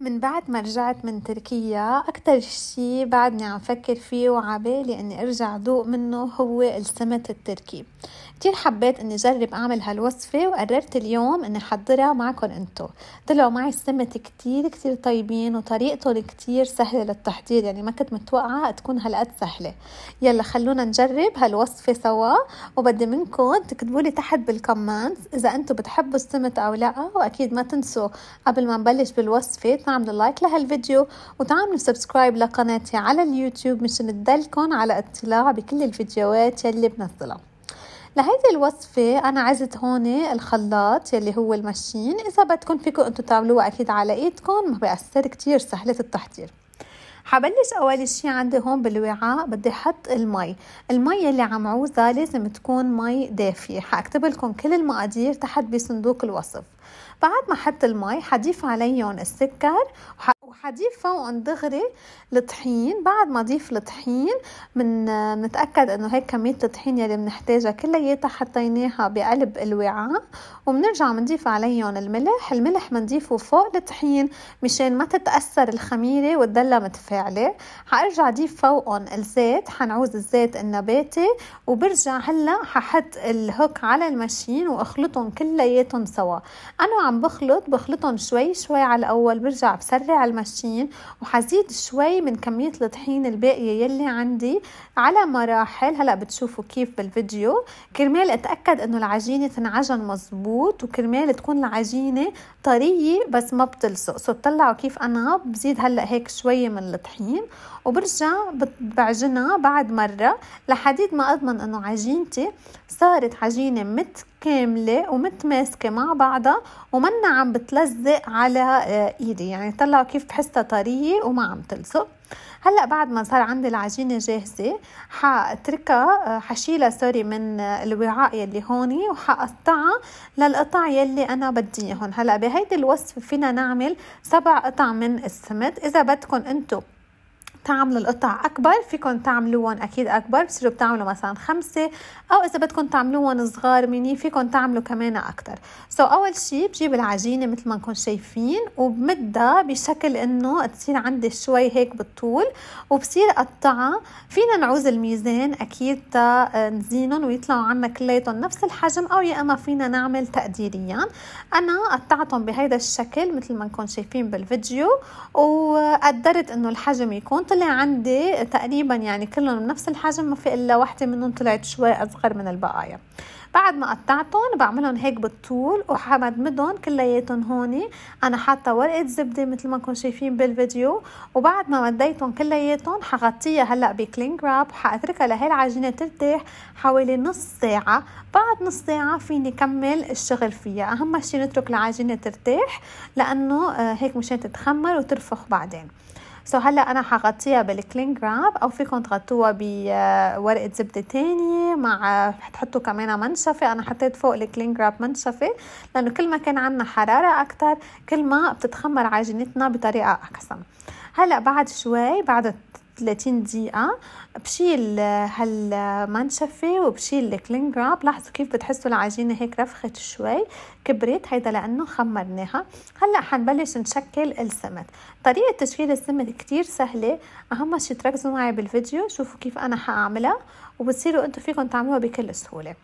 من بعد ما رجعت من تركيا أكتر شي بعدني عم فكر فيه وعبالي إني أرجع ذوق منه هو السمت التركي كتير حبيت إني أجرب أعمل هالوصفة وقررت اليوم إني أحضرها معكم أنتو طلعوا معي السمت كتير كتير طيبين وطريقتهم كتير سهلة للتحضير يعني ما كنت متوقعة تكون هالقد سهلة يلا خلونا نجرب هالوصفة سوا وبدي منكم تكتبوا لي تحت بالكومنت إذا أنتو بتحبوا السمت أو لا وأكيد ما تنسوا قبل ما نبلش بالوصفة ريتنا عملوا لايك لهالفيديو وتعملوا سبسكرايب لقناتي على اليوتيوب مشان تضلكم على اطلاع بكل الفيديوهات يلي بنزلها لهيدي الوصفة أنا عزت هون الخلاط يلي هو المشين إذا بدكم فيكم أنتم تعملوها أكيد على إيدكم ما بيأثر كتير سهلة التحضير حبلش اول شي عندي هون بالوعاء بدي احط المي المي اللي عم عوزها لازم تكون مي دافيه حاكتب لكم كل المقادير تحت بصندوق الوصف بعد ما حط المي حضيف عليهم السكر وحضيف فوقهم دغري الطحين بعد ما اضيف الطحين من نتاكد انه هيك كميه الطحين يلي بنحتاجها كلياتها حطيناها بقلب الوعاء وبنرجع بنضيف عليهم الملح الملح بنضيفه فوق الطحين مشان ما تتاثر الخميره وتضلها متفاعله حارجع ضيف فوقهم الزيت حنعوز الزيت النباتي وبرجع هلا ححط الهوك على المشين واخلطهم كلياتهم سوا انا عم بخلط بخلطهم شوي شوي على الاول برجع بسرع الماشين وحزيد شوي من كمية الطحين الباقية يلي عندي على مراحل هلأ بتشوفوا كيف بالفيديو كرمال اتأكد انه العجينة تنعجن مزبوط وكرمال تكون العجينة طرية بس ما بتلصق سو تطلعوا كيف انا بزيد هلأ هيك شوية من الطحين وبرجع بعجنها بعد مرة لحديد ما اضمن انه عجينتي صارت عجينة متك كاملة ومتماسكة مع بعضها ومنا عم بتلزق على آه، ايدي يعني طلعوا كيف بحسها طرية وما عم تلزق هلا بعد ما صار عندي العجينه جاهزه حاتركها آه، حشيلها سوري من آه، الوعاء يلي هون وحقطعها للقطع يلي انا بدي اياهم هلا بهيدي الوصفه فينا نعمل سبع قطع من السمت اذا بدكم انتم تعملوا القطع أكبر فيكم تعملوهم أكيد أكبر بصيروا بتعملوا مثلا خمسة أو إذا بدكم تعملوهم صغار ميني فيكم تعملوا كمان اكثر سو so, أول شي بجيب العجينة مثل ما نكون شايفين وبمدها بشكل إنه تصير عندي شوي هيك بالطول وبصير قطعها فينا نعوز الميزان أكيد تا آه، نزينهم ويطلعوا عنا كليتهم نفس الحجم أو يا إما فينا نعمل تقديريا أنا قطعتهم بهذا الشكل مثل ما نكون شايفين بالفيديو وقدرت إنه الحجم يكون طلع عندي تقريبا يعني كلهم نفس الحجم ما في الا وحده منهم طلعت شوي اصغر من البقايا بعد ما قطعتهم بعملهم هيك بالطول وحمدمدهم كلياتهم هون انا حاطه ورقه زبده مثل ما كنتم شايفين بالفيديو وبعد ما مديتهم كلياتهم حغطيها هلا بكلينج راب وحاتركها لهي العجينه ترتاح حوالي نص ساعه بعد نص ساعه فيني كمل الشغل فيها اهم شيء نترك العجينه ترتاح لانه آه، هيك مشان تتخمر وترفخ بعدين سو هلا انا حغطيها بالكلينج راب او فيكم تغطوها بورقه زبده تانية مع تحطوا كمان منشفه انا حطيت فوق الكلينج راب منشفه لانه كل ما كان عندنا حراره اكثر كل ما بتتخمر عجينتنا بطريقه احسن هلا بعد شوي بعد 30 دقيقه بشيل هالمنشفه وبشيل الكلينج جراب لاحظوا كيف بتحسوا العجينه هيك رفخت شوي كبرت هيدا لانه خمرناها هلا حنبلش نشكل السمت طريقه تشكيل السمت كتير سهله اهم شي تركزوا معي بالفيديو شوفوا كيف انا حاعملها وبتصيروا انتم فيكم تعملوها بكل سهوله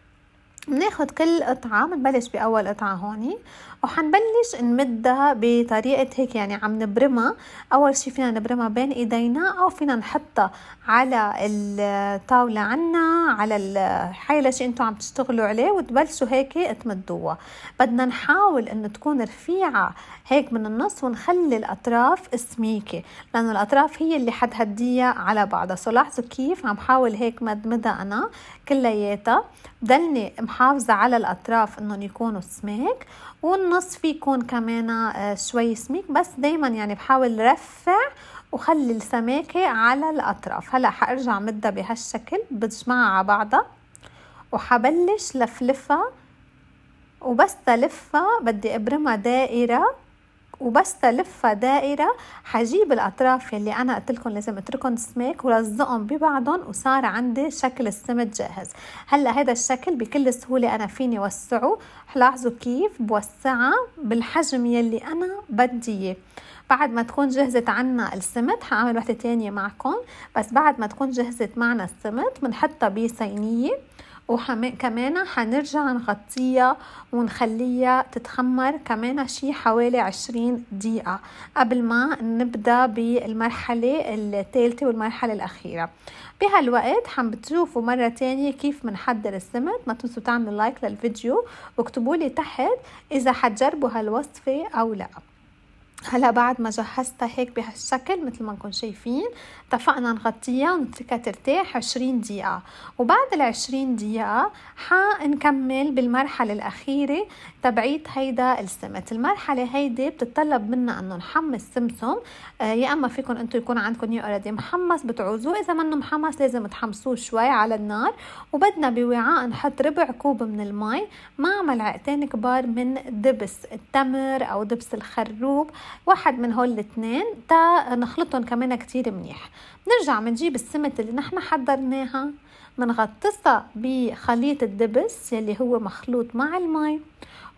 بناخد كل قطعة بنبلش بأول قطعة هوني وحنبلش نمدها بطريقة هيك يعني عم نبرمها أول شي فينا نبرمها بين إيدينا أو فينا نحطها على الطاولة عنا على الحي شي انتو عم تشتغلوا عليه وتبلشوا هيك تمدوها بدنا نحاول أنه تكون رفيعة هيك من النص ونخلي الأطراف سميكة لأنه الأطراف هي اللي حتهديها على بعضها سو لاحظوا كيف عم حاول هيك مدمدها أنا كلياتها بدلني محافظة على الأطراف إنهم يكونوا سميك والنص في يكون كمان آه، شوي سميك بس دايما يعني بحاول رفع وخلي السماكة على الأطراف هلأ حأرجع مدها بهالشكل بجمعها على بعضها وحبلش لفلفها وبس تلفها بدي أبرمها دائرة وبس تلفها دائره حجيب الاطراف يلي انا قلت لكم لازم اتركهم سميك ولزقهم ببعضهم وصار عندي شكل السمت جاهز هلا هذا الشكل بكل سهوله انا فيني وسعه لاحظوا كيف بوسعها بالحجم يلي انا بدي اياه بعد ما تكون جهزت عنا السمت حاعمل وحده تانية معكم بس بعد ما تكون جهزت معنا السمت بنحطها بصينيه وكمان هنرجع نغطيها ونخليها تتخمر كمان شي حوالي عشرين دقيقة قبل ما نبدأ بالمرحلة الثالثة والمرحلة الأخيرة بهالوقت عم بتشوفوا مرة تانية كيف بنحضر السمت ما تنسوا تعملوا لايك للفيديو واكتبوا لي تحت إذا حتجربوا هالوصفة أو لأ هلا بعد ما جهزتها هيك بهالشكل مثل ما نكون شايفين اتفقنا نغطيها ونتركها ترتاح 20 دقيقة وبعد ال 20 دقيقة حنكمل بالمرحلة الأخيرة تبعيت هيدا السمت المرحلة هيدي بتتطلب منا أنه نحمص سمسم آه يا أما فيكم أنتم يكون عندكم يو أوريدي محمص بتعوزوه إذا منه محمص لازم تحمصوه شوي على النار وبدنا بوعاء نحط ربع كوب من المي مع ملعقتين كبار من دبس التمر أو دبس الخروب واحد من هول الاثنين تا نخلطهم كمان كتير منيح بنرجع بنجيب السمت اللي نحن حضرناها بنغطسها بخليط الدبس يلي هو مخلوط مع المي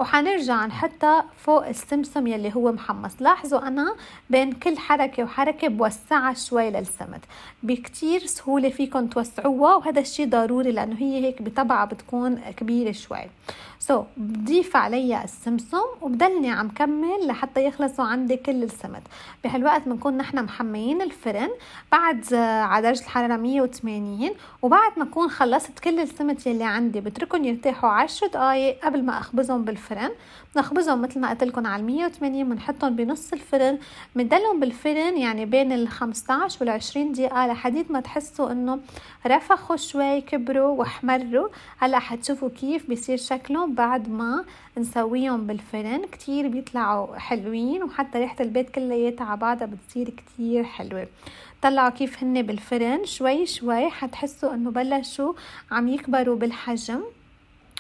وحنرجع نحطها فوق السمسم يلي هو محمص لاحظوا أنا بين كل حركة وحركة بوسعها شوي للسمت بكتير سهولة فيكم توسعوها وهذا الشي ضروري لأنه هي هيك بطبعها بتكون كبيرة شوي سو so, بضيف عليها السمسم وبدلني عم كمل لحتى يخلصوا عندي كل السمت بهالوقت بنكون نحن محميين الفرن بعد آه، على درجة الحرارة 180 وبعد ما أكون خلصت كل السمت يلي عندي بتركهم يرتاحوا 10 دقايق قبل ما أخبزهم بنخبزهم بالفرن نخبزهم مثل ما قلت لكم على 180 بنحطهم بنص الفرن بندلهم بالفرن يعني بين ال 15 وال 20 دقيقه لحديد ما تحسوا انه رفخوا شوي كبروا واحمروا هلا حتشوفوا كيف بيصير شكلهم بعد ما نسويهم بالفرن كتير بيطلعوا حلوين وحتى ريحه البيت كلياتها على بعضها بتصير كتير حلوه طلعوا كيف هن بالفرن شوي شوي حتحسوا انه بلشوا عم يكبروا بالحجم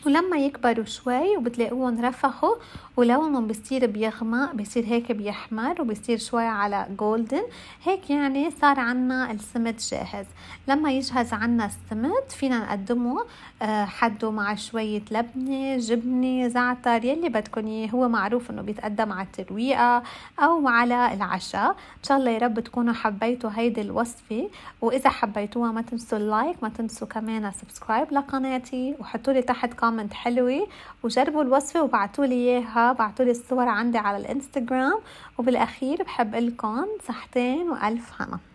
ولما يكبروا شوي وبتلاقوهم رفخوا ولونهم بصير بيغمق بصير هيك بيحمر وبصير شوي على جولدن هيك يعني صار عنا السمت جاهز لما يجهز عنا السمت فينا نقدمه آه، حده مع شوية لبنة جبنة زعتر يلي بدكن اياه هو معروف انه بيتقدم على الترويقة او على العشاء ان شاء الله يا رب تكونوا حبيتوا هيدي الوصفة واذا حبيتوها ما تنسوا اللايك ما تنسوا كمان سبسكرايب لقناتي وحطولي تحت كومنت كومنت حلوه وجربوا الوصفه وبعتوا لي اياها بعتوا لي الصور عندي على الانستغرام وبالاخير بحب لكم صحتين والف هنا